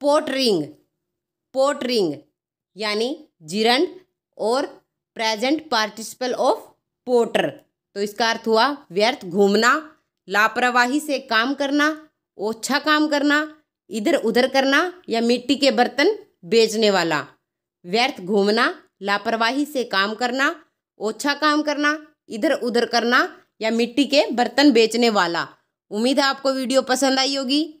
पोटरिंग पोटरिंग यानी जिरंड और present participle of Potter तो इसका अर्थ हुआ व्यर्थ घूमना लापरवाही से काम करना ओछा काम करना इधर उधर करना या मिट्टी के बर्तन बेचने वाला व्यर्थ घूमना लापरवाही से काम करना ओछा काम करना इधर उधर करना या मिट्टी के बर्तन बेचने वाला उम्मीद है आपको वीडियो पसंद आई होगी